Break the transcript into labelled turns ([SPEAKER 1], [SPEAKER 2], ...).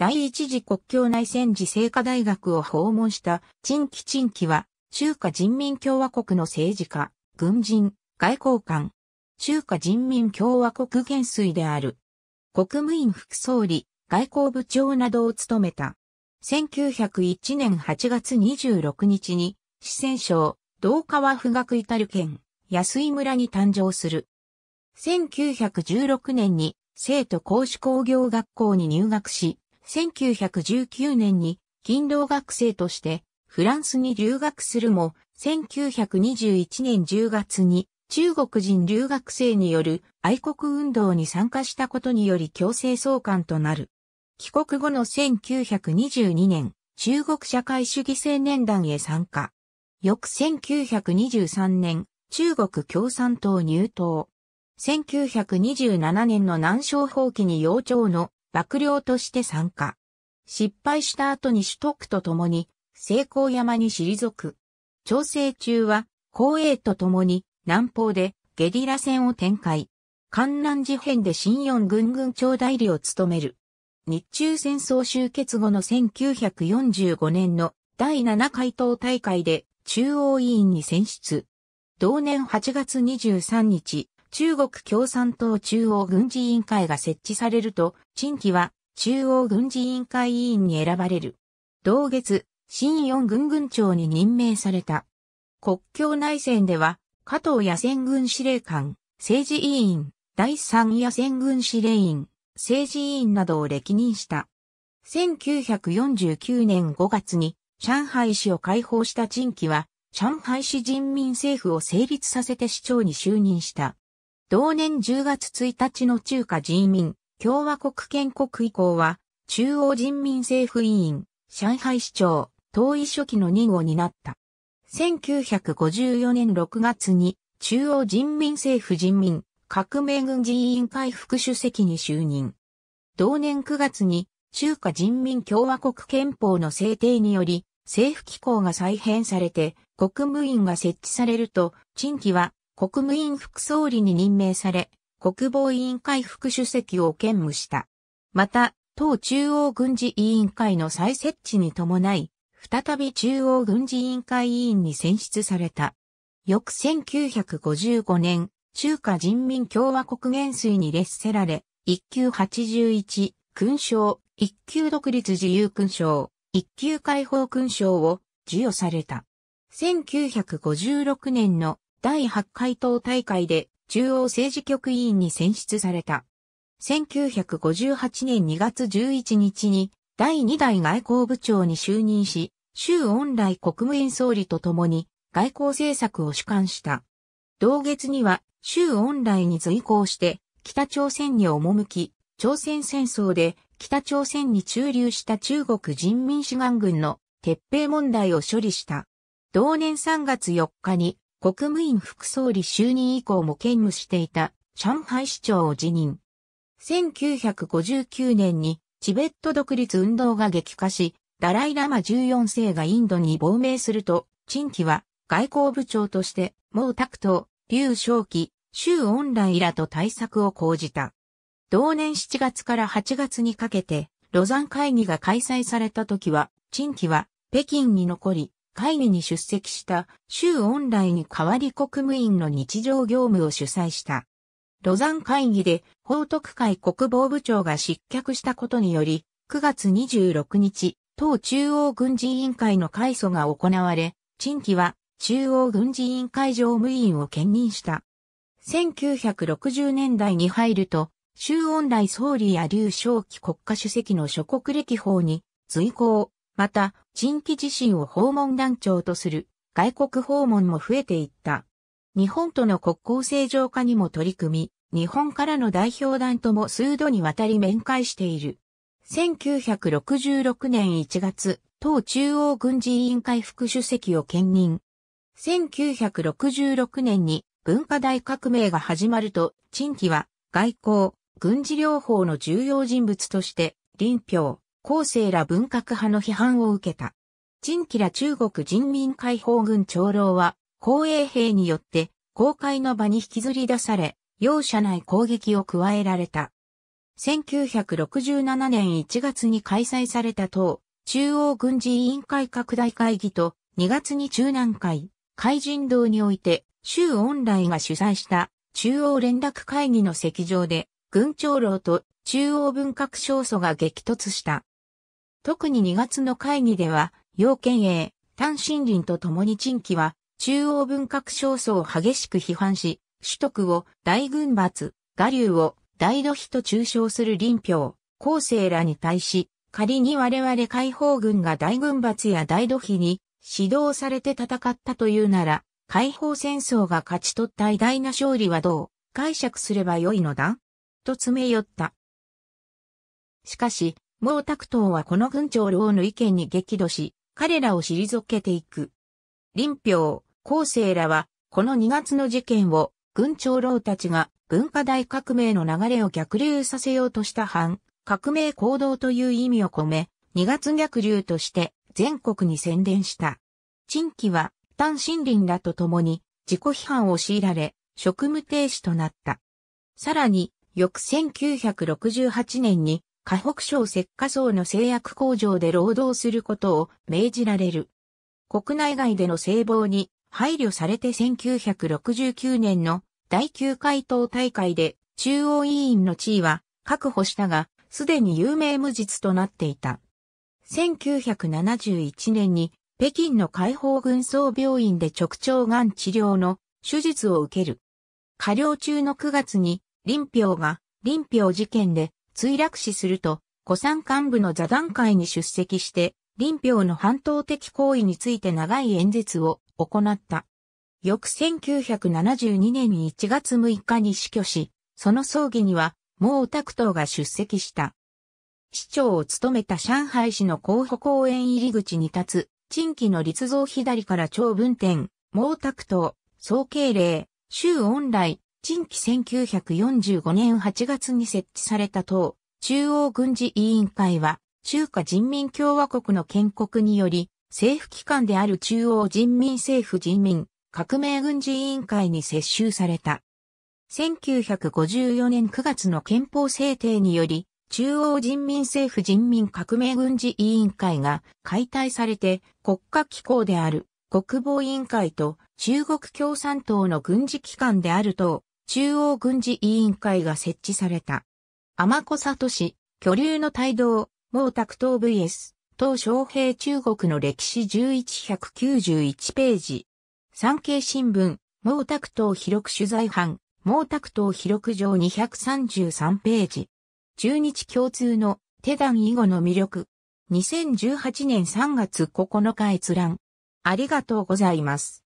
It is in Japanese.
[SPEAKER 1] 第一次国境内戦時聖火大学を訪問した陳紀陳紀は、中華人民共和国の政治家、軍人、外交官、中華人民共和国元帥である。国務院副総理、外交部長などを務めた。1901年8月26日に、四川省、道川府学イタ県、安井村に誕生する。1916年に、生徒公主工業学校に入学し、1919年に勤労学生としてフランスに留学するも、1921年10月に中国人留学生による愛国運動に参加したことにより強制送還となる。帰国後の1922年、中国社会主義青年団へ参加。翌1923年、中国共産党入党。1927年の南昌放棄に要鳥の幕僚として参加。失敗した後に取得と共に、成功山に退く。調整中は、光栄と共に、南方でゲリラ戦を展開。関南事変で新四軍軍長代理を務める。日中戦争終結後の1945年の第7回党大会で中央委員に選出。同年8月23日、中国共産党中央軍事委員会が設置されると、陳期は中央軍事委員会委員に選ばれる。同月、新四軍軍長に任命された。国境内戦では、加藤野戦軍司令官、政治委員、第三野戦軍司令員、政治委員などを歴任した。1949年5月に上海市を解放した陳期は、上海市人民政府を成立させて市長に就任した。同年10月1日の中華人民共和国建国以降は、中央人民政府委員、上海市長、党委書記の任を担った。1954年6月に、中央人民政府人民革命軍事委員会副主席に就任。同年9月に、中華人民共和国憲法の制定により、政府機構が再編されて、国務院が設置されると、陳期は国務院副総理に任命され、国防委員会副主席を兼務した。また、党中央軍事委員会の再設置に伴い、再び中央軍事委員会委員に選出された。翌1955年、中華人民共和国元帥に列せられ、一級81勲章、一級独立自由勲章、一級解放勲章を授与された。1956年の第8回党大会で中央政治局委員に選出された。1958年2月11日に第2代外交部長に就任し、周恩来国務院総理と共に外交政策を主管した。同月には周恩来に随行して北朝鮮に赴き、朝鮮戦争で北朝鮮に駐留した中国人民志願軍の撤兵問題を処理した。同年3月4日に国務院副総理就任以降も兼務していた上海市長を辞任。1959年にチベット独立運動が激化し、ダライラマ14世がインドに亡命すると、陳毅は外交部長として、毛沢東、劉少奇、周恩来らと対策を講じた。同年7月から8月にかけて、ロザン会議が開催された時は、陳毅は北京に残り、会議に出席した州恩来に代わり国務院の日常業務を主催した。ロザン会議で報徳会国防部長が失脚したことにより、9月26日、党中央軍事委員会の改組が行われ、陳毅は中央軍事委員会常務委員を兼任した。1960年代に入ると、周恩来総理や劉少奇国家主席の諸国歴法に随行、また、陳規自身を訪問団長とする外国訪問も増えていった。日本との国交正常化にも取り組み、日本からの代表団とも数度にわたり面会している。1966年1月、党中央軍事委員会副主席を兼任。1966年に文化大革命が始まると、陳毅は外交、軍事療法の重要人物として、林彪、後世ら文革派の批判を受けた。陳期ら中国人民解放軍長老は、公衛兵によって、公開の場に引きずり出され、容赦ない攻撃を加えられた。1967年1月に開催された党、中央軍事委員会拡大会議と、2月に中南海、海人堂において、周恩来が主催した中央連絡会議の席上で、軍長老と中央文革少佐が激突した。特に2月の会議では、要件営、単森林と共に陳記は、中央文革焦燥を激しく批判し、首徳を大軍閥、我流を大土肥と中傷する林票、後世らに対し、仮に我々解放軍が大軍閥や大土肥に指導されて戦ったというなら、解放戦争が勝ち取った偉大な勝利はどう解釈すればよいのだと詰め寄った。しかし、毛沢東はこの軍長老の意見に激怒し、彼らを退けていく。林彪、後世らは、この2月の事件を、軍長老たちが文化大革命の流れを逆流させようとした反、革命行動という意味を込め、2月逆流として全国に宣伝した。陳期は、丹森林らと共に自己批判を強いられ、職務停止となった。さらに、翌1968年に河北省石化層の製薬工場で労働することを命じられる。国内外での制防に配慮されて1969年の第9回党大会で中央委員の地位は確保したが、すでに有名無実となっていた。1971年に北京の解放軍総病院で直腸がん治療の手術を受ける。過療中の9月に林彪が林彪事件で墜落死すると、古参幹部の座談会に出席して、林彪の反島的行為について長い演説を行った。翌1972年に1月6日に死去し、その葬儀には、毛沢東が出席した。市長を務めた上海市の候補公園入り口に立つ、陳記の立像左から長文展、毛沢東、総敬礼、周恩来、近畿1945年8月に設置された党、中央軍事委員会は、中華人民共和国の建国により、政府機関である中央人民政府人民革命軍事委員会に接収された。1954年9月の憲法制定により、中央人民政府人民革命軍事委員会が解体されて国家機構である国防委員会と中国共産党の軍事機関である党中央軍事委員会が設置された。天子里市、巨流の帯同、毛沢東 vs、東昌平中国の歴史11191ページ。産経新聞、毛沢東広く取材班、毛沢東広く上233ページ。中日共通の手段以後の魅力。2018年3月9日閲覧。ありがとうございます。